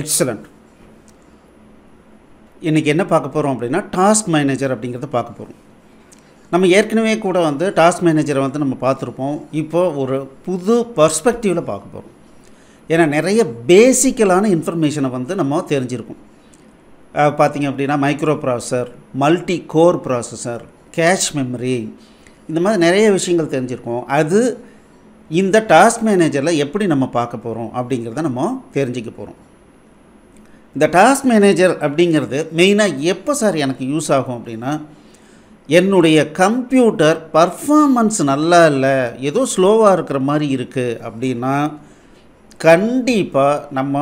excellent இன்றைக்கி என்ன பார்க்க போகிறோம் அப்படின்னா டாஸ்க் மேனேஜர் அப்படிங்கிறத பார்க்க போகிறோம் நம்ம ஏற்கனவே கூட வந்து டாஸ்க் மேனேஜரை வந்து நம்ம பார்த்துருப்போம் இப்போ ஒரு புது பர்ஸ்பெக்டிவில் பார்க்க போகிறோம் ஏன்னா நிறைய பேசிக்கலான இன்ஃபர்மேஷனை வந்து நம்ம தெரிஞ்சிருக்கோம் பார்த்திங்க அப்படின்னா micro processor multi core processor cache memory இந்த மாதிரி நிறைய விஷயங்கள் தெரிஞ்சிருக்கோம் அது இந்த டாஸ்க் மேனேஜரில் எப்படி நம்ம பார்க்க போகிறோம் அப்படிங்கிறத நம்ம தெரிஞ்சிக்க போகிறோம் இந்த டாஸ்க் மேனேஜர் அப்படிங்கிறது மெயினாக எப்போ சார் எனக்கு யூஸ் ஆகும் அப்படின்னா என்னுடைய கம்ப்யூட்டர் பர்ஃபாமன்ஸ் நல்லா இல்லை ஏதோ ஸ்லோவாக இருக்கிற மாதிரி இருக்குது அப்படின்னா கண்டிப்பாக நம்ம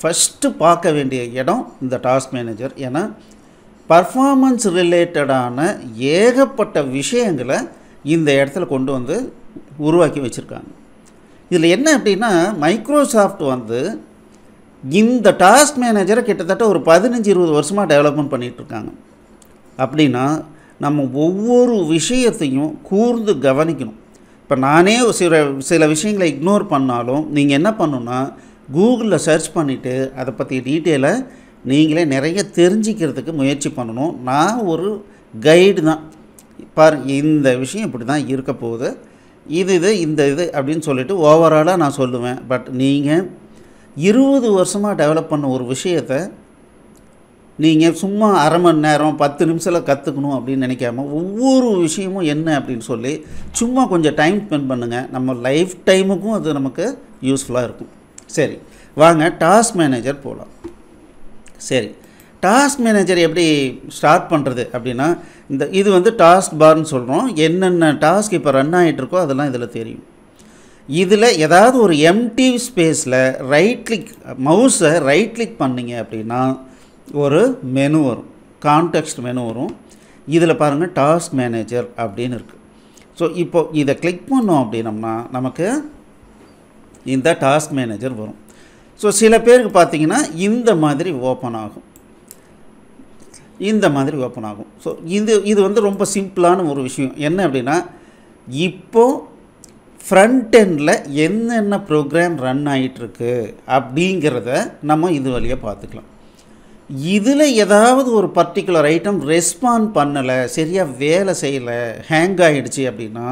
ஃபஸ்ட்டு பார்க்க வேண்டிய இடம் இந்த டாஸ்க் மேனேஜர் ஏன்னா பர்ஃபாமன்ஸ் ரிலேட்டடான ஏகப்பட்ட விஷயங்களை இந்த இடத்துல கொண்டு வந்து உருவாக்கி வச்சுருக்காங்க இதில் என்ன அப்படின்னா மைக்ரோசாஃப்ட் வந்து இந்த டாஸ்க் மேனேஜரை கிட்டத்தட்ட ஒரு பதினஞ்சு இருபது வருஷமாக டெவலப்மெண்ட் பண்ணிகிட்ருக்காங்க அப்படின்னா நம்ம ஒவ்வொரு விஷயத்தையும் கூர்ந்து கவனிக்கணும் இப்போ நானே சில சில விஷயங்களை இக்னோர் பண்ணாலும் நீங்கள் என்ன பண்ணுன்னா கூகுளில் சர்ச் பண்ணிவிட்டு அதை பற்றி டீட்டெயிலை நீங்களே நிறைய தெரிஞ்சிக்கிறதுக்கு முயற்சி பண்ணணும் நான் ஒரு கைடு தான் பாரு இந்த விஷயம் இப்படி தான் இருக்க போகுது இது இது இந்த இது அப்படின்னு சொல்லிவிட்டு ஓவராலாக நான் சொல்லுவேன் பட் நீங்கள் இருபது வருஷமாக டெவலப் பண்ண ஒரு விஷயத்தை நீங்கள் சும்மா அரை மணி நேரம் பத்து நிமிஷத்தில் கற்றுக்கணும் அப்படின்னு நினைக்காம ஒவ்வொரு விஷயமும் என்ன அப்படின்னு சொல்லி சும்மா கொஞ்சம் டைம் ஸ்பெண்ட் பண்ணுங்கள் நம்ம லைஃப் டைமுக்கும் அது நமக்கு யூஸ்ஃபுல்லாக இருக்கும் சரி வாங்க டாஸ்க் மேனேஜர் போகலாம் சரி டாஸ்க் மேனேஜர் எப்படி ஸ்டார்ட் பண்ணுறது அப்படின்னா இந்த இது வந்து டாஸ்க் பார்னு சொல்கிறோம் என்னென்ன டாஸ்க் இப்போ ரன் ஆகிட்டு இருக்கோ அதெல்லாம் இதில் தெரியும் இதில் ஏதாவது ஒரு எம்டி ஸ்பேஸில் ரைட் கிளிக் மவுஸை ரைட் கிளிக் பண்ணிங்க அப்படின்னா ஒரு மெனு வரும் கான்டெக்ஸ்ட் மெனு வரும் இதில் பாருங்கள் டாஸ்க் மேனேஜர் அப்படின்னு இருக்குது ஸோ இப்போ இதை கிளிக் பண்ணோம் அப்படின்னம்னா நமக்கு இந்த டாஸ்க் மேனேஜர் வரும் ஸோ சில பேருக்கு பார்த்திங்கன்னா இந்த மாதிரி ஓப்பன் ஆகும் இந்த மாதிரி ஓப்பன் ஆகும் ஸோ இது இது வந்து ரொம்ப சிம்பிளான ஒரு விஷயம் என்ன அப்படின்னா இப்போது ஃப்ரண்ட் எண்டில் என்னென்ன ப்ரோக்ராம் ரன் ஆகிட்டுருக்கு அப்படிங்கிறத நம்ம இது வழியாக பார்த்துக்கலாம் இதில் ஏதாவது ஒரு பர்டிகுலர் ஐட்டம் ரெஸ்பாண்ட் பண்ணலை சரியாக வேலை செய்யலை ஹேங் ஆகிடுச்சு அப்படின்னா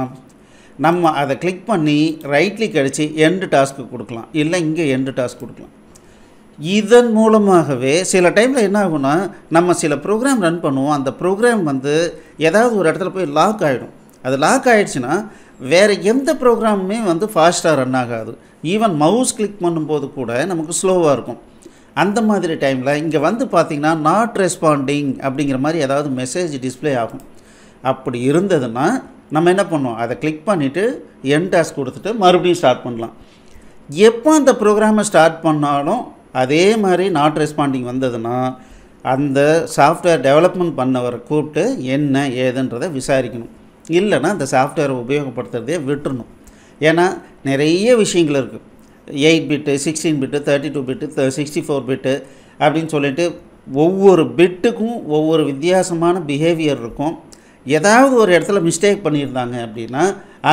நம்ம அதை கிளிக் பண்ணி ரைட் கிளிக் அடித்து எண்டு டாஸ்க்கு கொடுக்கலாம் இல்லை இங்கே எண்டு டாஸ்க் கொடுக்கலாம் இதன் மூலமாகவே சில டைமில் என்ன ஆகும்னா நம்ம சில ப்ரோக்ராம் ரன் பண்ணுவோம் அந்த ப்ரோக்ராம் வந்து ஏதாவது ஒரு இடத்துல போய் லாக் ஆகிடும் அது லாக் ஆகிடுச்சுன்னா வேறு எந்த ப்ரோக்ராமுமே வந்து ஃபாஸ்ட்டாக ரன் ஆகாது ஈவன் மவுஸ் கிளிக் பண்ணும்போது கூட நமக்கு ஸ்லோவாக இருக்கும் அந்த மாதிரி டைமில் இங்கே வந்து பார்த்திங்கன்னா நாட் ரெஸ்பாண்டிங் அப்படிங்கிற மாதிரி ஏதாவது மெசேஜ் டிஸ்பிளே ஆகும் அப்படி இருந்ததுன்னா நம்ம என்ன பண்ணுவோம் அதை கிளிக் பண்ணிவிட்டு என் டாஸ்க் கொடுத்துட்டு மறுபடியும் ஸ்டார்ட் பண்ணலாம் எப்போ அந்த ப்ரோக்ராமை ஸ்டார்ட் பண்ணாலும் அதே மாதிரி நாட் ரெஸ்பாண்டிங் வந்ததுன்னா அந்த சாஃப்ட்வேர் டெவலப்மெண்ட் பண்ணவரை கூப்பிட்டு என்ன ஏதுன்றதை விசாரிக்கணும் இல்லைன்னா அந்த சாஃப்ட்வேரை உபயோகப்படுத்துறதே விட்டுறணும் ஏன்னா நிறைய விஷயங்கள் இருக்குது eight bit sixteen bit thirty two bit sixty four bit அப்படின்னு சொல்லிட்டு ஒவ்வொரு பிட்டுக்கும் ஒவ்வொரு வித்தியாசமான பிஹேவியர் இருக்கும் ஏதாவது ஒரு இடத்துல மிஸ்டேக் பண்ணியிருந்தாங்க அப்படின்னா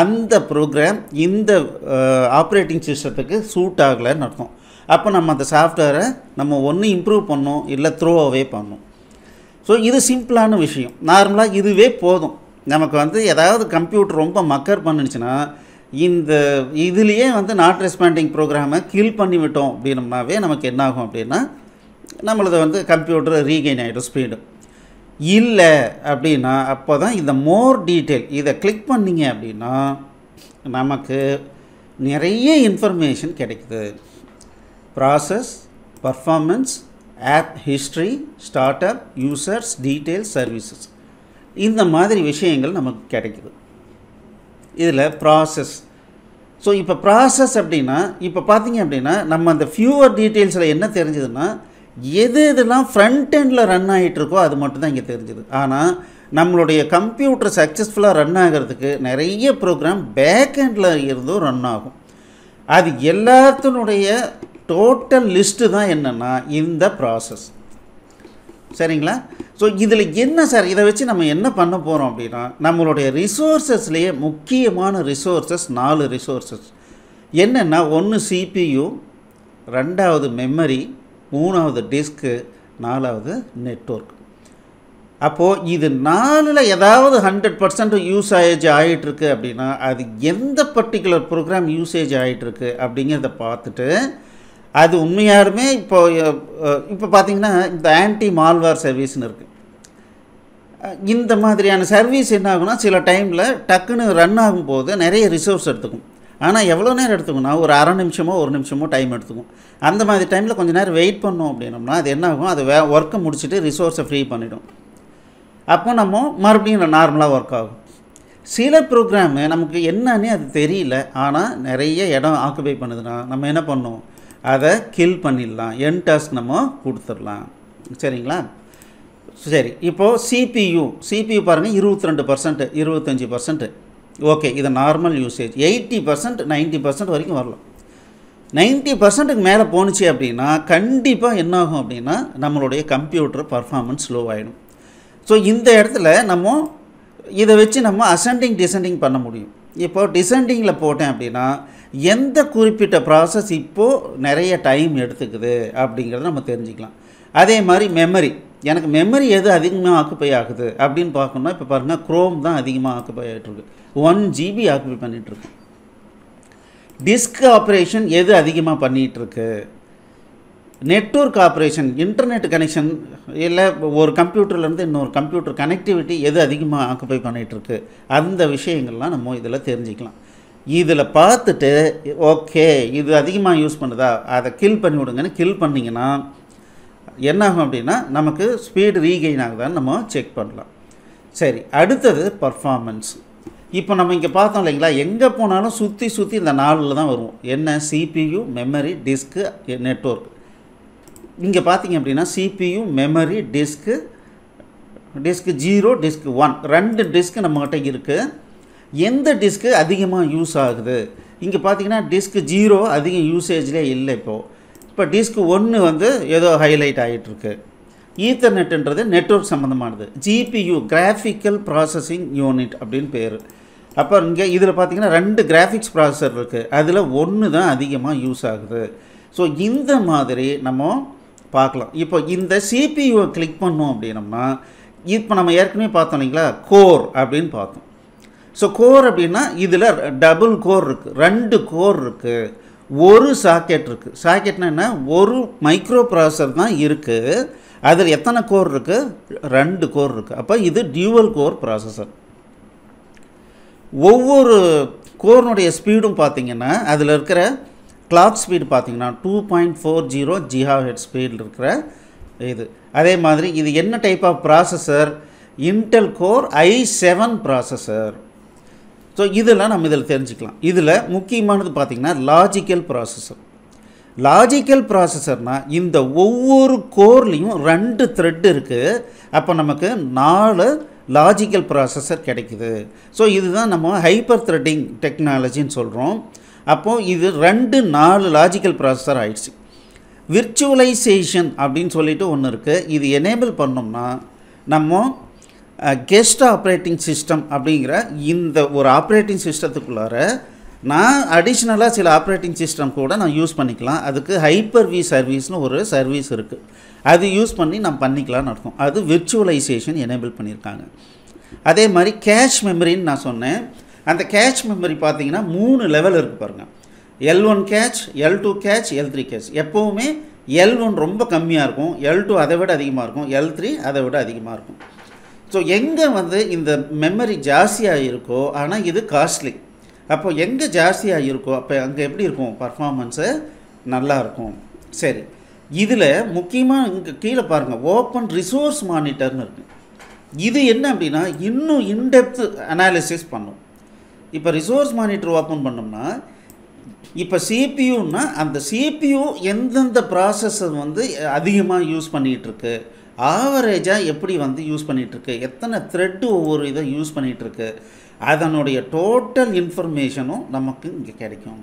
அந்த ப்ரோக்ராம் இந்த ஆப்ரேட்டிங் சிஸ்டத்துக்கு சூட் ஆகலைன்னு அர்த்தம் அப்போ நம்ம அந்த சாஃப்ட்வேரை நம்ம ஒன்று இம்ப்ரூவ் பண்ணோம் இல்லை த்ரோ அவே பண்ணோம் ஸோ இது சிம்பிளான விஷயம் நார்மலாக இதுவே போதும் நமக்கு வந்து ஏதாவது கம்ப்யூட்டர் ரொம்ப மக்கர் பண்ணுச்சுன்னா இந்த இதுலேயே வந்து நாட் ரெஸ்பாண்டிங் ப்ரோக்ராமை கில் பண்ணிவிட்டோம் அப்படின்னம்னாவே நமக்கு என்னாகும் அப்படின்னா நம்மளது வந்து கம்ப்யூட்டர் ரீகெயின் ஆகிடும் ஸ்பீடு இல்லை அப்படின்னா அப்போ தான் இந்த மோர் டீட்டெயில் இதை கிளிக் பண்ணிங்க அப்படின்னா நமக்கு நிறைய இன்ஃபர்மேஷன் கிடைக்குது process performance app history start up users details services இந்த மாதிரி விஷயங்கள் நமக்கு கிடைக்குது இதில் ப்ராசஸ் ஸோ இப்போ ப்ராசஸ் அப்படின்னா இப்போ பார்த்தீங்க அப்படின்னா நம்ம அந்த ஃபியூவர் டீட்டெயில்ஸில் என்ன தெரிஞ்சதுன்னா எது எதுலாம் ஃப்ரண்ட் எண்டில் ரன் ஆகிட்டுருக்கோ அது மட்டும்தான் இங்கே தெரிஞ்சுது ஆனால் நம்மளுடைய கம்ப்யூட்டர் சக்ஸஸ்ஃபுல்லாக ரன் ஆகிறதுக்கு நிறைய ப்ரோக்ராம் பேக் ஹேண்டில் இருந்தும் ரன் ஆகும் அது எல்லாத்தினுடைய டோட்டல் லிஸ்ட்டு தான் என்னென்னா இந்த ப்ராசஸ் சரிங்களா ஸோ இதில் என்ன சார் இதை வச்சு நம்ம என்ன பண்ண போகிறோம் அப்படின்னா நம்மளுடைய ரிசோர்ஸஸ்லேயே முக்கியமான ரிசோர்ஸஸ் நாலு ரிசோர்ஸஸ் என்னென்னா ஒன்று சிபியு ரெண்டாவது மெமரி மூணாவது டிஸ்க்கு நாலாவது நெட்ஒர்க் அப்போது இது நாலில் ஏதாவது ஹண்ட்ரட் பர்சன்ட் யூசேஜ் ஆகிட்டுருக்கு அப்படின்னா அது எந்த பர்டிகுலர் ப்ரோக்ராம் யூசேஜ் ஆகிட்டுருக்கு அப்படிங்கிறத பார்த்துட்டு அது உண்மையாருமே இப்போ இப்போ பார்த்தீங்கன்னா இந்த ஆன்டி மால்வார் சர்வீஸ்னு இருக்குது இந்த மாதிரியான சர்வீஸ் என்ன ஆகுனா சில டைமில் டக்குன்னு ரன் ஆகும்போது நிறைய ரிசோர்ஸ் எடுத்துக்கும் ஆனால் எவ்வளோ நேரம் எடுத்துக்கணும்னா ஒரு அரை நிமிஷமோ ஒரு நிமிஷமோ டைம் எடுத்துக்கும் அந்த மாதிரி டைமில் கொஞ்சம் நேரம் வெயிட் பண்ணோம் அப்படின்னோம்னா அது என்ன ஆகும் அது வே ஒர்க்கை முடிச்சுட்டு ரிசோர்ஸை ஃப்ரீ பண்ணிவிடும் அப்போ நம்ம மறுபடியும் நார்மலாக ஒர்க் ஆகும் சில ப்ரோக்ராமு நமக்கு என்னன்னே அது தெரியல ஆனால் நிறைய இடம் ஆக்குபை பண்ணுதுன்னா நம்ம என்ன பண்ணுவோம் அதை கில் பண்ணிடலாம் என் டாஸ்க் நம்ம கொடுத்துடலாம் சரிங்களா சரி இப்போது சிபியு சிபியு பாருங்கள் இருபத்தி ரெண்டு பர்சன்ட் இருபத்தஞ்சி பர்சன்ட்டு ஓகே இது normal usage eighty percent ninety percent வரைக்கும் வரலாம் நைன்ட்டி பர்சன்ட்டுக்கு மேலே போணுச்சு அப்படின்னா கண்டிப்பாக என்னாகும் அப்படின்னா நம்மளுடைய கம்ப்யூட்டர் பர்ஃபார்மன்ஸ் ஸ்லோ ஆகிடும் ஸோ இந்த இடத்துல நம்ம இதை வச்சு நம்ம அசெண்டிங் டிசெண்டிங் பண்ண முடியும் இப்போ டிசெண்டிங்கில் போட்டேன் அப்படின்னா எந்த குறிப்பிட்ட ப்ராசஸ் இப்போது நிறைய டைம் எடுத்துக்குது அப்படிங்கிறத நம்ம தெரிஞ்சுக்கலாம் அதே மாதிரி மெமரி எனக்கு மெமரி எது அதிகமாக ஆக்குப்பை ஆகுது அப்படின்னு பார்க்கணும்னா இப்போ பாருங்கள் க்ரோம் தான் அதிகமாக ஆக்குப்பை ஆகிட்டுருக்கு ஒன் ஜிபி ஆக்குப்பை பண்ணிகிட்ருக்கு டிஸ்க் ஆப்ரேஷன் எது அதிகமாக பண்ணிகிட்ருக்கு நெட்ஒர்க் ஆப்ரேஷன் இன்டர்நெட் கனெக்ஷன் இல்லை ஒரு கம்ப்யூட்டர்லேருந்து இன்னொரு கம்ப்யூட்டர் கனெக்டிவிட்டி எது அதிகமாக ஆக்குப்பை பண்ணிகிட்ருக்கு அந்த விஷயங்கள்லாம் நம்ம இதில் தெரிஞ்சுக்கலாம் இதில் பார்த்துட்டு ஓகே இது அதிகமாக யூஸ் பண்ணுதா அதை கில் பண்ணி விடுங்கன்னு கில் பண்ணிங்கன்னா என்னாகும் அப்படின்னா நமக்கு ஸ்பீடு ரீகெயின் ஆகுதான்னு நம்ம செக் பண்ணலாம் சரி அடுத்தது பர்ஃபார்மன்ஸ் இப்போ நம்ம இங்கே பார்த்தோம் இல்லைங்களா எங்கே போனாலும் சுற்றி சுற்றி இந்த நாளில் தான் வருவோம் என்ன சிபியு மெமரி டிஸ்க்கு நெட்ஒர்க் இங்கே பார்த்தீங்க அப்படின்னா CPU memory disk disk zero disk one ரெண்டு டிஸ்க்கு நம்மக்கிட்ட இருக்குது எந்த டிஸ்க்கு அதிகமாக யூஸ் ஆகுது இங்கே பார்த்தீங்கன்னா டிஸ்க்கு ஜீரோ அதிகம் யூசேஜ்லே இல்லை இப்போது இப்போ டிஸ்க்கு ஒன்று வந்து ஏதோ ஹைலைட் ஆகிட்டுருக்கு ஈத்தர்நெட்டுன்றது நெட்ஒர்க் சம்மந்தமானது ஜிபியு கிராஃபிக்கல் ப்ராசஸிங் யூனிட் அப்படின்னு பேர் அப்போ இங்கே இதில் பார்த்தீங்கன்னா ரெண்டு கிராஃபிக்ஸ் ப்ராசஸர் இருக்குது அதில் ஒன்று தான் அதிகமாக யூஸ் ஆகுது ஸோ இந்த மாதிரி நம்ம பார்க்கலாம் இப்போ இந்த சிபியூவை கிளிக் பண்ணோம் அப்படின்னம்னா இப்போ நம்ம ஏற்கனவே பார்த்தோம் இல்லைங்களா கோர் அப்படின்னு பார்த்தோம் ஸோ கோர் அப்படின்னா இதில் டபுள் கோர் இருக்குது ரெண்டு கோர் இருக்குது ஒரு சாக்கெட் இருக்குது சாக்கெட்னா என்ன ஒரு மைக்ரோ ப்ராசர் தான் இருக்குது அதில் எத்தனை கோர் இருக்குது ரெண்டு கோர் இருக்குது அப்போ இது டியூவல் கோர் ப்ராசஸர் ஒவ்வொரு கோர்னுடைய ஸ்பீடும் பார்த்திங்கன்னா அதில் இருக்கிற கிளாக் ஸ்பீடு பார்த்திங்கன்னா டூ பாயிண்ட் ஃபோர் ஜீரோ ஜிஹா ஹெட் ஸ்பீடில் இருக்கிற இது அதே மாதிரி இது என்ன type of processor Intel core i seven processor so இதெல்லாம் நம்ம இதில் தெரிஞ்சுக்கலாம் இதில் முக்கியமானது பார்த்திங்கன்னா லாஜிக்கல் ப்ராசஸர் லாஜிக்கல் ப்ராசஸர்னால் இந்த ஒவ்வொரு கோர்லேயும் ரெண்டு த்ரெட் இருக்குது அப்போ நமக்கு நாலு லாஜிக்கல் ப்ராசஸர் கிடைக்குது ஸோ இதுதான் நம்ம ஹைப்பர் த்ரெட்டிங் டெக்னாலஜின்னு சொல்கிறோம் அப்போது இது ரெண்டு நாலு லாஜிக்கல் ப்ராசஸர் ஆயிடுச்சு விர்ச்சுவலைசேஷன் அப்படின்னு சொல்லிட்டு ஒன்று இருக்குது இது எனேபிள் பண்ணோம்னா நம்ம கெஸ்ட் ஆப்ரேட்டிங் சிஸ்டம் அப்படிங்கிற இந்த ஒரு ஆப்ரேட்டிங் சிஸ்டத்துக்குள்ளார நான் அடிஷ்னலாக சில ஆப்ரேட்டிங் சிஸ்டம் கூட நான் யூஸ் பண்ணிக்கலாம் அதுக்கு ஹைப்பர் வி சர்வீஸ்னு ஒரு சர்வீஸ் இருக்குது அது யூஸ் பண்ணி நான் பண்ணிக்கலாம்னு அர்த்தம் அது விர்ச்சுவலைசேஷன் எனேபிள் பண்ணியிருக்காங்க அதே மாதிரி கேஷ் மெமரின்னு நான் சொன்னேன் அந்த கேட்ச் மெமரி பார்த்தீங்கன்னா மூணு லெவல் இருக்குது பாருங்கள் L one cache L two cache L three cache எப்போவுமே எல் ஒன் ரொம்ப கம்மியாக இருக்கும் எல் டூ அதை விட அதிகமாக இருக்கும் எல் த்ரீ அதை விட அதிகமாக இருக்கும் ஸோ எங்கே வந்து இந்த மெமரி ஜாஸ்தியாக இருக்கோ ஆனால் இது காஸ்ட்லி அப்போ எங்கே ஜாஸ்தியாக இருக்கோ அப்போ அங்கே எப்படி இருக்கும் பர்ஃபார்மன்ஸு நல்லாயிருக்கும் சரி இதில் முக்கியமாக இங்கே கீழே பாருங்கள் ஓப்பன் ரிசோர்ஸ் மானிட்டர்னு இருக்குது இது என்ன அப்படின்னா இன்னும் இன்டெப்த்து அனாலிசிஸ் பண்ணும் இப்போ ரிசோர்ஸ் மானிட்டர் ஓப்பன் பண்ணோம்னா இப்போ சிபியூன்னா அந்த சிபியூ எந்தெந்த ப்ராசஸை வந்து அதிகமாக யூஸ் பண்ணிகிட்ருக்கு ஆவரேஜாக எப்படி வந்து யூஸ் பண்ணிகிட்ருக்கு எத்தனை த்ரெட்டு ஒவ்வொரு இதை யூஸ் பண்ணிகிட்ருக்கு அதனுடைய டோட்டல் இன்ஃபர்மேஷனும் நமக்கு இங்கே கிடைக்கும்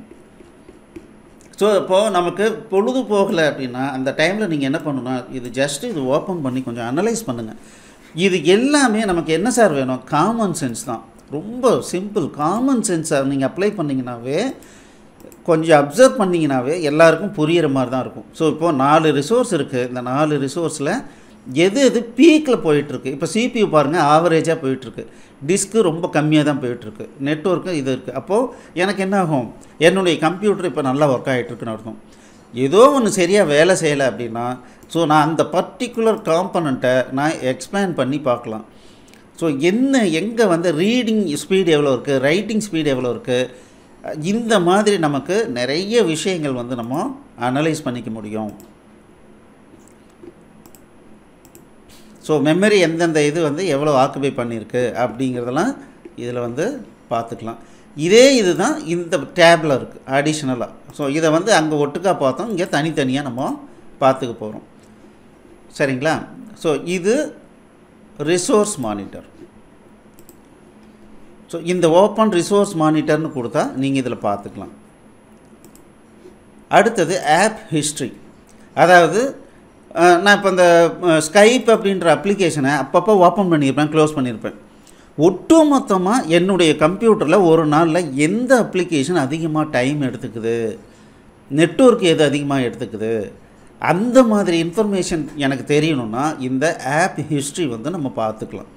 ஸோ இப்போது நமக்கு பொழுது போகலை அப்படின்னா அந்த டைமில் நீங்கள் என்ன பண்ணணும்னா இது ஜஸ்ட்டு இது ஓப்பன் பண்ணி கொஞ்சம் அனலைஸ் பண்ணுங்கள் இது எல்லாமே நமக்கு என்ன சார் வேணும் காமன் சென்ஸ் தான் ரொம்ப சிம்பிள் காமன் சென்ஸாக நீங்கள் அப்ளை பண்ணிங்கனாவே கொஞ்சம் அப்சர்வ் பண்ணிங்கனாவே எல்லாருக்கும் புரிகிற மாதிரி தான் இருக்கும் ஸோ இப்போது நாலு ரிசோர்ஸ் இருக்குது இந்த நாலு ரிசோர்ஸில் எது எது பீக்கில் போயிட்டுருக்கு இப்போ சிபியூ பாருங்கள் ஆவரேஜாக போயிட்டுருக்கு டிஸ்க்கு ரொம்ப கம்மியாக தான் போயிட்டுருக்கு நெட்ஒர்க்கு இது இருக்குது அப்போது எனக்கு என்ன ஆகும் என்னுடைய கம்ப்யூட்டர் இப்போ நல்லா ஒர்க் ஆகிட்டுருக்குன்னு அர்த்தம் ஏதோ ஒன்று சரியாக வேலை செய்யலை அப்படின்னா ஸோ நான் அந்த பர்டிகுலர் காம்பனண்ட்டை நான் எக்ஸ்பிளைன் பண்ணி பார்க்கலாம் ஸோ என்ன எங்கே வந்து ரீடிங் ஸ்பீடு எவ்வளோ இருக்குது ரைட்டிங் ஸ்பீடு எவ்வளோ இருக்குது இந்த மாதிரி நமக்கு நிறைய விஷயங்கள் வந்து நம்ம அனலைஸ் பண்ணிக்க முடியும் ஸோ மெமரி எந்தெந்த இது வந்து எவ்வளோ ஆக்குபை பண்ணியிருக்கு அப்படிங்கிறதெல்லாம் இதில் வந்து பார்த்துக்கலாம் இதே இது தான் இந்த டேபில் இருக்குது அடிஷ்னலாக ஸோ இதை வந்து அங்கே ஒட்டுக்காக பார்த்தோம் இங்கே தனித்தனியாக நம்ம பார்த்துக்க போகிறோம் சரிங்களா ஸோ இது ரிசோர்ஸ் மானிட்டர் ஸோ இந்த ஓப்பன் ரிசோர்ஸ் மானிட்டர்னு கொடுத்தா நீங்கள் இதில் பார்த்துக்கலாம் அடுத்தது ஆப் ஹிஸ்ட்ரி அதாவது நான் இப்போ இந்த ஸ்கைப் அப்படின்ற அப்ளிகேஷனை அப்பப்போ ஓப்பன் பண்ணியிருப்பேன் க்ளோஸ் பண்ணியிருப்பேன் ஒட்டு மொத்தமாக என்னுடைய கம்ப்யூட்டரில் ஒரு நாளில் எந்த அப்ளிகேஷன் அதிகமாக டைம் எடுத்துக்குது நெட்ஒர்க் எது அதிகமாக எடுத்துக்குது அந்த மாதிரி இன்ஃபர்மேஷன் எனக்கு தெரியணும்னா இந்த ஆப் ஹிஸ்ட்ரி வந்து நம்ம பார்த்துக்கலாம்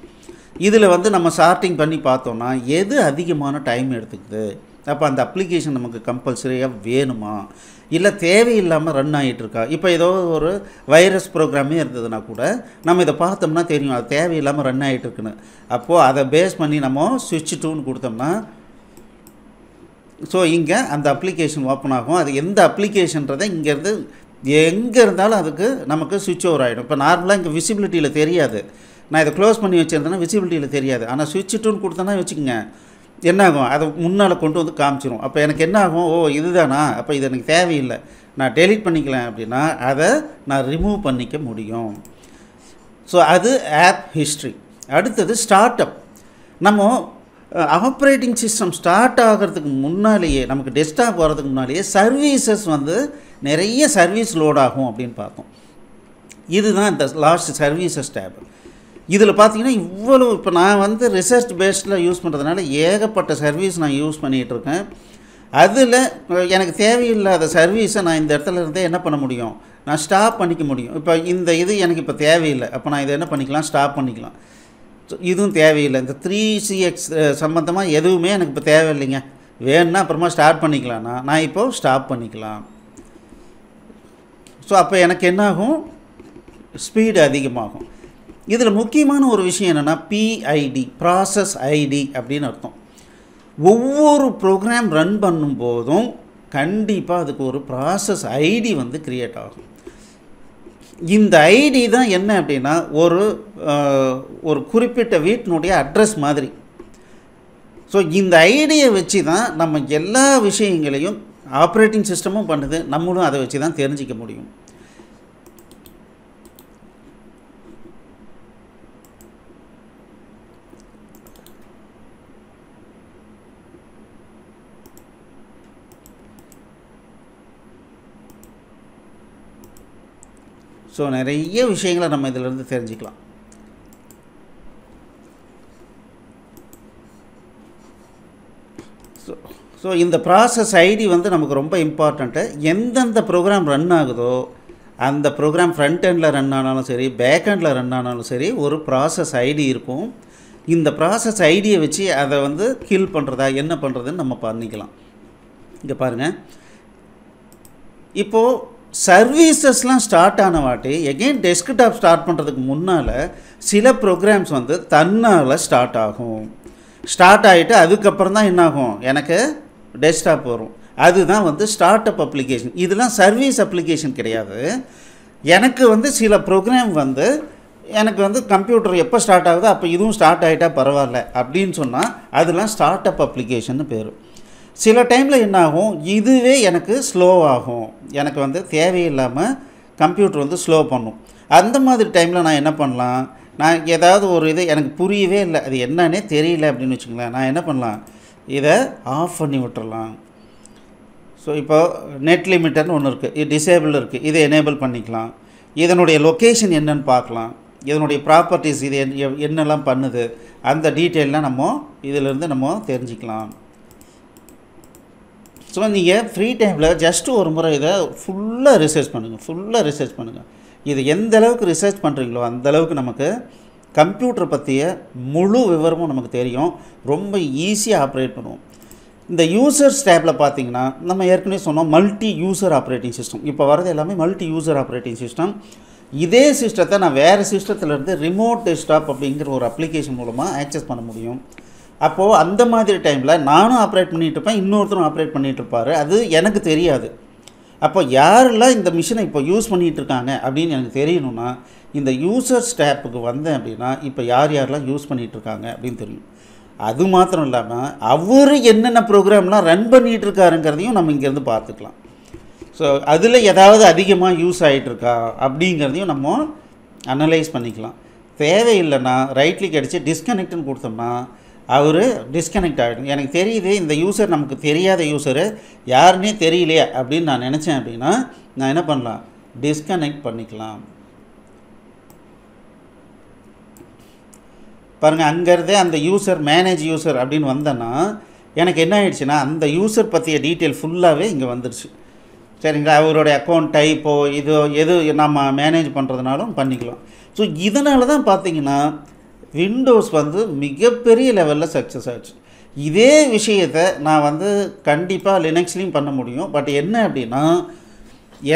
இதில் வந்து நம்ம சார்ட்டிங் பண்ணி பார்த்தோன்னா எது அதிகமான டைம் எடுத்துக்குது அப்போ அந்த அப்ளிகேஷன் நமக்கு கம்பல்சரியாக வேணுமா இல்லை தேவையில்லாமல் ரன் ஆகிட்டுருக்கா இப்போ ஏதோ ஒரு வைரஸ் ப்ரோக்ராமே இருந்ததுன்னா கூட நம்ம இதை பார்த்தோம்னா தெரியும் அது தேவையில்லாமல் ரன் ஆகிட்டுருக்குன்னு அப்போது அதை பேஸ் பண்ணி நம்ம சுவிட்ச் டூன்னு கொடுத்தோம்னா ஸோ இங்கே அந்த அப்ளிகேஷன் ஓப்பன் ஆகும் அது எந்த அப்ளிகேஷன்றதை இங்கேருந்து எங்கே இருந்தாலும் அதுக்கு நமக்கு சுவிட்ச் ஓவர் ஆகிடும் இப்போ நார்மலாக இங்கே விசிபிலிட்டியில் தெரியாது நான் இதை க்ளோஸ் பண்ணி வச்சுருந்தேன்னா விசிபிலிட்டியில் தெரியாது ஆனால் சுவிட்ச் டூன் கொடுத்தேன்னா வச்சுக்கோங்க என்ன ஆகும் அதை முன்னால் கொண்டு வந்து காமிச்சிரும் அப்போ எனக்கு என்ன ஆகும் ஓ இதுதானா அப்போ இது எனக்கு தேவையில்லை நான் டெலிட் பண்ணிக்கலாம் அப்படின்னா அதை நான் ரிமூவ் பண்ணிக்க முடியும் ஸோ அது ஆப் ஹிஸ்ட்ரி அடுத்தது ஸ்டார்ட் அப் நம்ம ஆப்ரேட்டிங் சிஸ்டம் ஸ்டார்ட் ஆகிறதுக்கு முன்னாலேயே நமக்கு டெஸ்க்டாப் வர்றதுக்கு முன்னாலேயே சர்வீசஸ் வந்து நிறைய சர்வீஸ் லோட் ஆகும் அப்படின்னு பார்த்தோம் இதுதான் இந்த லாஸ்ட் சர்வீசஸ் டேப் இதில் பார்த்தீங்கன்னா இவ்வளோ இப்போ நான் வந்து ரிசர்ச் பேஸ்டில் யூஸ் பண்ணுறதுனால ஏகப்பட்ட சர்வீஸ் நான் யூஸ் பண்ணிகிட்ருக்கேன் அதில் எனக்கு தேவையில்லாத சர்வீஸை நான் இந்த இடத்துல இருந்தே என்ன பண்ண முடியும் நான் ஸ்டாப் பண்ணிக்க முடியும் இப்போ இந்த இது எனக்கு இப்போ தேவையில்லை அப்போ நான் இதை என்ன பண்ணிக்கலாம் ஸ்டாப் பண்ணிக்கலாம் இதுவும் தேவையில்லை இந்த த்ரீ சிஎக்ஸ் சம்மந்தமாக எதுவுமே எனக்கு இப்போ தேவையில்லைங்க வேணும்னா அப்புறமா ஸ்டார்ட் பண்ணிக்கலாம்னா நான் இப்போது ஸ்டாப் பண்ணிக்கலாம் ஸோ அப்போ எனக்கு என்னாகும் ஸ்பீடு அதிகமாகும் இதில் முக்கியமான ஒரு விஷயம் என்னென்னா பிஐடி ப்ராசஸ் ஐடி அப்படின்னு அர்த்தம் ஒவ்வொரு ப்ரோக்ராம் ரன் பண்ணும்போதும் கண்டிப்பாக அதுக்கு ஒரு ப்ராசஸ் ஐடி வந்து க்ரியேட் ஆகும் இந்த ஐடி தான் என்ன அப்படின்னா ஒரு ஒரு குறிப்பிட்ட வீட்டினுடைய அட்ரஸ் மாதிரி ஸோ இந்த ஐடியை வச்சு தான் நம்ம எல்லா விஷயங்களையும் ஆப்ரேட்டிங் சிஸ்டமும் பண்ணுது நம்மளும் அதை வச்சு தான் தெரிஞ்சிக்க முடியும் ஸோ நிறைய விஷயங்களை நம்ம இதிலிருந்து தெரிஞ்சுக்கலாம் ஸோ ஸோ இந்த ப்ராசஸ் ஐடி வந்து நமக்கு ரொம்ப இம்பார்ட்டண்ட்டு எந்தெந்த ப்ரோக்ராம் ரன் ஆகுதோ அந்த ப்ரோக்ராம் ஃப்ரண்ட் எண்டில் ரன் ஆனாலும் சரி பேக் எண்டில் ரன் ஆனாலும் சரி ஒரு ப்ராசஸ் ஐடி இருக்கும் இந்த ப்ராசஸ் ஐடியை வச்சு அதை வந்து கில் பண்ணுறதா என்ன பண்ணுறதுன்னு நம்ம பண்ணிக்கலாம் இங்கே பாருங்கள் இப்போது சர்வீசஸ்லாம் ஸ்டார்ட் ஆன வாட்டி எகெயின் டெஸ்க்டாப் ஸ்டார்ட் பண்ணுறதுக்கு முன்னால் சில ப்ரோக்ராம்ஸ் வந்து தன்னால் ஸ்டார்ட் ஆகும் ஸ்டார்ட் ஆகிட்டு அதுக்கப்புறம் தான் என்னாகும் எனக்கு டெஸ்க்டாப் வரும் அதுதான் வந்து ஸ்டார்ட் அப் அப்ளிகேஷன் இதெல்லாம் சர்வீஸ் அப்ளிகேஷன் கிடையாது எனக்கு வந்து சில ப்ரோக்ராம் வந்து எனக்கு வந்து கம்ப்யூட்டர் எப்போ ஸ்டார்ட் ஆகுதோ அப்போ இதுவும் ஸ்டார்ட் ஆகிட்டா பரவாயில்ல அப்படின்னு சொன்னால் அதெல்லாம் ஸ்டார்ட் அப் அப்ளிகேஷன்னு பேரும் சில டைமில் என்ன ஆகும் இதுவே எனக்கு ஸ்லோ ஆகும் எனக்கு வந்து தேவையில்லாமல் கம்ப்யூட்டர் வந்து ஸ்லோ பண்ணும் அந்த மாதிரி டைமில் நான் என்ன பண்ணலாம் நான் ஏதாவது ஒரு இது எனக்கு புரியவே இல்லை அது என்னன்னே தெரியல அப்படின்னு வச்சுங்களேன் நான் என்ன பண்ணலாம் இதை ஆஃப் பண்ணி விட்டுறலாம் ஸோ இப்போ நெட் லிமிட்டர்னு ஒன்று இருக்குது இது டிசேபிள் இருக்குது இதை எனேபிள் பண்ணிக்கலாம் இதனுடைய லொக்கேஷன் என்னன்னு பார்க்கலாம் இதனுடைய ப்ராப்பர்ட்டிஸ் இது என்னெல்லாம் பண்ணுது அந்த டீட்டெயிலாம் நம்ம இதிலிருந்து நம்ம தெரிஞ்சுக்கலாம் ஸோ நீங்கள் ஃப்ரீ டைமில் ஜஸ்ட்டு ஒரு முறை இதை ஃபுல்லாக ரிசர்ச் பண்ணுங்கள் ஃபுல்லாக ரிசர்ச் பண்ணுங்கள் இது எந்த அளவுக்கு ரிசர்ச் பண்ணுறீங்களோ அந்தளவுக்கு நமக்கு கம்ப்யூட்டர் பற்றிய முழு விவரமும் நமக்கு தெரியும் ரொம்ப ஈஸியாக ஆப்ரேட் பண்ணுவோம் இந்த யூசர்ஸ் டேப்பில் பார்த்தீங்கன்னா நம்ம ஏற்கனவே சொன்னோம் மல்டி யூசர் ஆப்ரேட்டிங் சிஸ்டம் இப்போ வரது எல்லாமே மல்டி யூசர் ஆப்ரேட்டிங் சிஸ்டம் இதே சிஸ்டத்தை நான் வேறு சிஸ்டத்துலேருந்து ரிமோட் டெஸ்க்டாப் அப்படிங்கிற ஒரு அப்ளிகேஷன் மூலமாக ஆக்சஸ் பண்ண முடியும் அப்போது அந்த மாதிரி டைமில் நானும் ஆப்ரேட் பண்ணிகிட்டு இருப்பேன் இன்னொருத்தரும் ஆப்ரேட் பண்ணிகிட்டு இருப்பார் அது எனக்கு தெரியாது அப்போ யாரெல்லாம் இந்த மிஷினை இப்போ யூஸ் பண்ணிகிட்டு இருக்காங்க அப்படின்னு எனக்கு தெரியணும்னா இந்த யூசர்ஸ் டேப்புக்கு வந்தேன் அப்படின்னா இப்போ யார் யாரெல்லாம் யூஸ் பண்ணிகிட்டு இருக்காங்க அப்படின்னு தெரியும் அது மாத்திரம் இல்லாமல் அவர் என்னென்ன ப்ரோக்ராம்லாம் ரன் பண்ணிகிட்டு இருக்காருங்கிறதையும் நம்ம இங்கேருந்து பார்த்துக்கலாம் ஸோ அதில் ஏதாவது அதிகமாக யூஸ் ஆகிட்டுருக்கா அப்படிங்கிறதையும் நம்ம அனலைஸ் பண்ணிக்கலாம் தேவையில்லைன்னா ரைட்லி கிடச்சி அடித்து டிஸ்கனெக்ட்னு கொடுத்தோம்னா அவர் டிஸ்கனெக்ட் ஆகிடும் எனக்கு தெரியுது இந்த யூசர் நமக்கு தெரியாத யூஸரு யாருன்னே தெரியலையே அப்படின்னு நான் நினச்சேன் அப்படின்னா நான் என்ன பண்ணலாம் டிஸ்கனெக்ட் பண்ணிக்கலாம் பாருங்கள் அங்கேருந்தே அந்த யூசர் மேனேஜ் யூசர் அப்படின்னு வந்தேன்னா எனக்கு என்ன ஆயிடுச்சுன்னா அந்த யூசர் பற்றிய டீட்டெயில் ஃபுல்லாகவே இங்கே வந்துடுச்சு சரிங்களா அவருடைய அக்கௌண்ட் டைப்போ இதோ எது நம்ம மேனேஜ் பண்ணுறதுனாலும் பண்ணிக்கலாம் ஸோ இதனால தான் பார்த்தீங்கன்னா விண்டோஸ் வந்து மிகப்பெரிய லெவலில் சக்ஸஸ் ஆகிடுச்சு இதே விஷயத்தை நான் வந்து கண்டிப்பாக லினக்ஸ்லேயும் பண்ண முடியும் பட் என்ன அப்படின்னா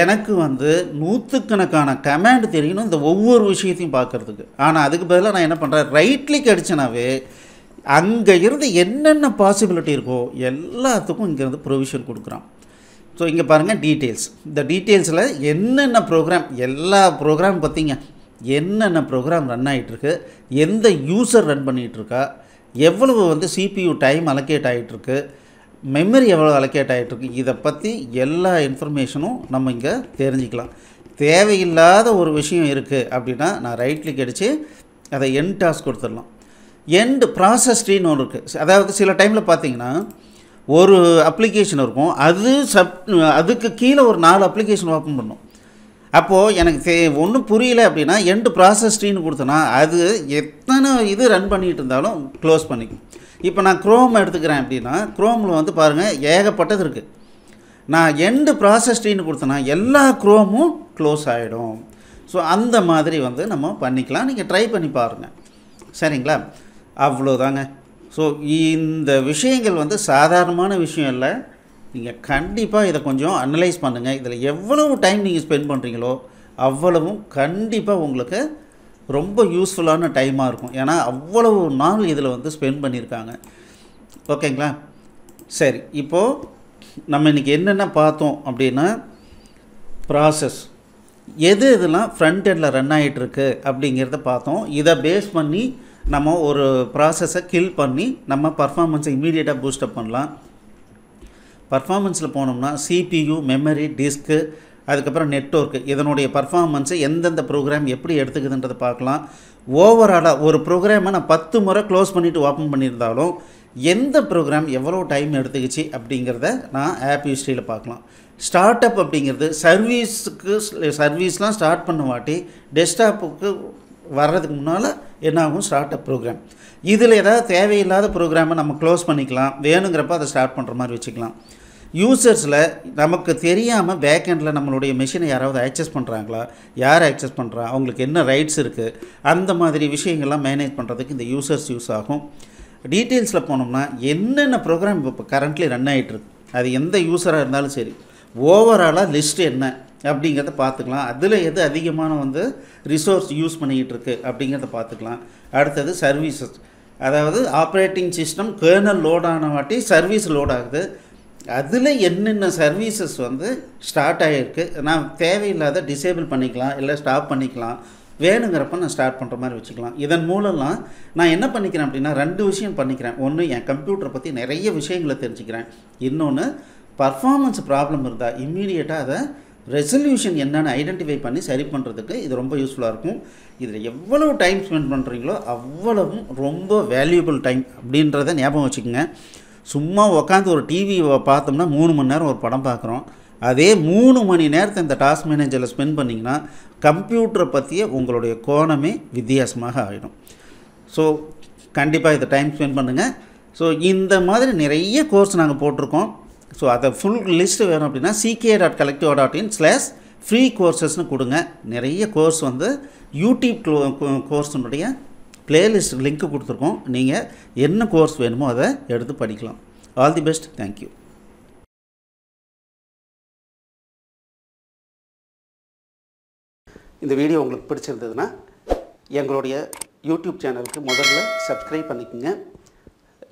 எனக்கு வந்து நூற்றுக்கணக்கான கமெண்ட் தெரியணும் இந்த ஒவ்வொரு விஷயத்தையும் பார்க்குறதுக்கு ஆனால் அதுக்கு பதிலாக நான் என்ன பண்ணுறேன் ரைட் கிளிக் அடித்தனாவே அங்கே இருந்து என்னென்ன பாசிபிலிட்டி இருக்கோ எல்லாத்துக்கும் இங்கேருந்து ப்ரொவிஷன் கொடுக்குறான் ஸோ இங்கே பாருங்கள் டீட்டெயில்ஸ் இந்த டீட்டெயில்ஸில் என்னென்ன ப்ரோக்ராம் எல்லா ப்ரோக்ராம் பார்த்திங்க என்னென்ன ப்ரோக்ராம் ரன் ஆகிட்டுருக்கு எந்த யூஸர் ரன் பண்ணிகிட்ருக்கா எவ்வளவு வந்து சிபியூ டைம் அலோகேட் ஆகிட்டுருக்கு மெமரி எவ்வளோ அலோகேட் ஆகிட்டுருக்கு இதை பற்றி எல்லா இன்ஃபர்மேஷனும் நம்ம இங்கே தெரிஞ்சுக்கலாம் தேவையில்லாத ஒரு விஷயம் இருக்குது அப்படின்னா நான் ரைட் கிளிக் அடித்து அதை என் டாஸ்க் கொடுத்துடலாம் எண்டு ப்ராசஸ் ஒன்று இருக்குது அதாவது சில டைமில் பார்த்தீங்கன்னா ஒரு அப்ளிகேஷன் இருக்கும் அது சப் அதுக்கு கீழே ஒரு நாலு அப்ளிகேஷன் ஓப்பன் பண்ணும் அப்போது எனக்கு ஒன்றும் புரியல அப்படின்னா எண்டு ப்ராசஸ்டின்னு கொடுத்தோன்னா அது எத்தனை இது ரன் பண்ணிகிட்டு இருந்தாலும் க்ளோஸ் பண்ணிக்கும் இப்போ நான் க்ரோம் எடுத்துக்கிறேன் அப்படின்னா க்ரோமில் வந்து பாருங்கள் ஏகப்பட்டது இருக்குது நான் எண்டு ப்ராசஸ்டின்னு கொடுத்தேன்னா எல்லா க்ரோமும் க்ளோஸ் ஆகிடும் ஸோ அந்த மாதிரி வந்து நம்ம பண்ணிக்கலாம் நீங்கள் ட்ரை பண்ணி பாருங்கள் சரிங்களா அவ்வளோதாங்க ஸோ இந்த விஷயங்கள் வந்து சாதாரணமான விஷயம் இல்லை நீங்கள் கண்டிப்பாக இதை கொஞ்சம் அனலைஸ் பண்ணுங்கள் இதில் எவ்வளவு டைம் நீங்கள் ஸ்பெண்ட் பண்ணுறீங்களோ அவ்வளவும் கண்டிப்பாக உங்களுக்கு ரொம்ப யூஸ்ஃபுல்லான டைமாக இருக்கும் ஏன்னா அவ்வளவு நாள் இதில் வந்து ஸ்பெண்ட் பண்ணியிருக்காங்க ஓகேங்களா சரி இப்போது நம்ம இன்றைக்கி என்னென்ன பார்த்தோம் அப்படின்னா ப்ராசஸ் எது இதெல்லாம் ஃப்ரண்ட் எண்டில் ரன் ஆகிட்டுருக்கு அப்படிங்கிறத பார்த்தோம் இதை பேஸ் பண்ணி நம்ம ஒரு ப்ராசஸை கில் பண்ணி நம்ம பர்ஃபாமன்ஸை இமீடியட்டாக பூஸ்டப் பண்ணலாம் பர்ஃபார்மன்ஸில் போனோம்னா சிபியு மெமரி டிஸ்க்கு அதுக்கப்புறம் நெட்ஒர்க்கு இதனுடைய பர்ஃபார்மன்ஸை எந்தெந்த ப்ரோக்ராம் எப்படி எடுத்துக்குதுன்றதை பார்க்கலாம் ஓவராலாக ஒரு ப்ரோக்ராமை நான் பத்து முறை க்ளோஸ் பண்ணிவிட்டு ஓப்பன் பண்ணியிருந்தாலும் எந்த ப்ரோக்ராம் எவ்வளோ டைம் எடுத்துக்கிச்சு அப்படிங்கிறத நான் ஆப் ஹிஸ்ட்ரியில் பார்க்கலாம் ஸ்டார்ட் அப் அப்படிங்கிறது சர்வீஸுக்கு சர்வீஸ்லாம் ஸ்டார்ட் பண்ண வாட்டி டெஸ்க்டாப்புக்கு வர்றதுக்கு முன்னால் என்ன ஆகும் ஸ்டார்ட் அப் ப்ரோக்ராம் இதில் ஏதாவது தேவையில்லாத ப்ரோக்ராமை நம்ம க்ளோஸ் பண்ணிக்கலாம் வேணுங்கிறப்ப அதை ஸ்டார்ட் பண்ணுற மாதிரி வச்சுக்கலாம் யூசர்ஸில் நமக்கு தெரியாமல் வேக்கெண்டில் நம்மளுடைய மிஷினை யாராவது ஆக்சஸ் பண்ணுறாங்களா யார் ஆக்சஸ் பண்ணுறா அவங்களுக்கு என்ன ரைட்ஸ் இருக்குது அந்த மாதிரி விஷயங்கள்லாம் மேனேஜ் பண்ணுறதுக்கு இந்த யூசர்ஸ் யூஸ் ஆகும் டீட்டெயில்ஸில் போனோம்னா என்னென்ன ப்ரோக்ராம் இப்போ கரண்ட்லி ரன் ஆகிட்டுருக்கு அது எந்த யூஸராக இருந்தாலும் சரி ஓவராலாக லிஸ்ட் என்ன அப்படிங்கிறத பார்த்துக்கலாம் அதில் எது அதிகமான வந்து ரிசோர்ஸ் யூஸ் பண்ணிக்கிட்டு இருக்குது அப்படிங்கிறத பார்த்துக்கலாம் அடுத்தது சர்வீசஸ் அதாவது ஆப்ரேட்டிங் சிஸ்டம் கேர்னல் லோடான வாட்டி சர்வீஸ் லோட் ஆகுது அதில் என்னென்ன சர்வீசஸ் வந்து ஸ்டார்ட் ஆகிருக்கு நான் தேவையில்லாத டிசேபிள் பண்ணிக்கலாம் இல்லை ஸ்டாப் பண்ணிக்கலாம் வேணுங்கிறப்ப நான் ஸ்டார்ட் பண்ணுற மாதிரி வச்சுக்கலாம் இதன் மூலம்லாம் நான் என்ன பண்ணிக்கிறேன் அப்படின்னா ரெண்டு விஷயம் பண்ணிக்கிறேன் ஒன்று என் கம்ப்யூட்டரை பற்றி நிறைய விஷயங்களை தெரிஞ்சுக்கிறேன் இன்னொன்று பர்ஃபாமன்ஸ் ப்ராப்ளம் இருந்தால் இம்மீடியட்டாக அதை ரெசல்யூஷன் என்னென்னு ஐடென்டிஃபை பண்ணி சரி பண்ணுறதுக்கு இது ரொம்ப யூஸ்ஃபுல்லாக இருக்கும் இதில் எவ்வளோ டைம் ஸ்பெண்ட் பண்ணுறீங்களோ அவ்வளவும் ரொம்ப வேல்யூபிள் டைம் அப்படின்றத ஞாபகம் வச்சுக்கோங்க சும்மா உக்காந்து ஒரு டிவி பார்த்தோம்னா மூணு மணி நேரம் ஒரு படம் பார்க்குறோம் அதே மூணு மணி நேரத்தை இந்த டாஸ்க் மேனேஜரில் ஸ்பெண்ட் பண்ணிங்கன்னா கம்ப்யூட்டரை பற்றிய உங்களுடைய கோணமே வித்தியாசமாக ஆகிடும் ஸோ கண்டிப்பாக இதை டைம் ஸ்பெண்ட் பண்ணுங்கள் ஸோ இந்த மாதிரி நிறைய கோர்ஸ் நாங்கள் போட்டிருக்கோம் ஸோ அதை ஃபுல் லிஸ்ட்டு வேணும் அப்படின்னா CK dot collective dot in slash free கோர்சஸ்னு கொடுங்க நிறைய கோர்ஸ் வந்து யூடியூப் கோர்ஸினுடைய பிளேலிஸ்ட் லிங்க்கு கொடுத்துருக்கோம் நீங்கள் என்ன கோர்ஸ் வேணுமோ அதை எடுத்து படிக்கலாம் ஆல் தி பெஸ்ட் தேங்க்யூ இந்த வீடியோ உங்களுக்கு பிடிச்சிருந்ததுன்னா எங்களுடைய யூடியூப் சேனலுக்கு முதல்ல சப்ஸ்கிரைப் பண்ணிக்கோங்க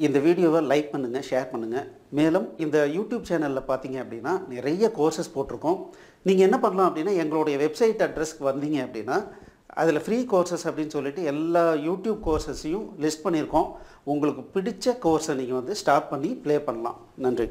இந்த வீடியோவை லைக் பண்ணுங்கள் ஷேர் பண்ணுங்கள் மேலும் இந்த யூடியூப் சேனலில் பார்த்தீங்க அப்படின்னா நிறைய கோர்சஸ் போட்டிருக்கோம் நீங்கள் என்ன பண்ணலாம் அப்படின்னா எங்களுடைய வெப்சைட் அட்ரஸ்க்கு வந்தீங்க அப்படின்னா அதில் ஃப்ரீ கோர்சஸ் அப்படின்னு சொல்லிட்டு எல்லா யூடியூப் கோர்சஸையும் லிஸ்ட் பண்ணியிருக்கோம் உங்களுக்கு பிடித்த கோர்ஸை நீங்கள் வந்து ஸ்டார்ட் பண்ணி ப்ளே பண்ணலாம் நன்றி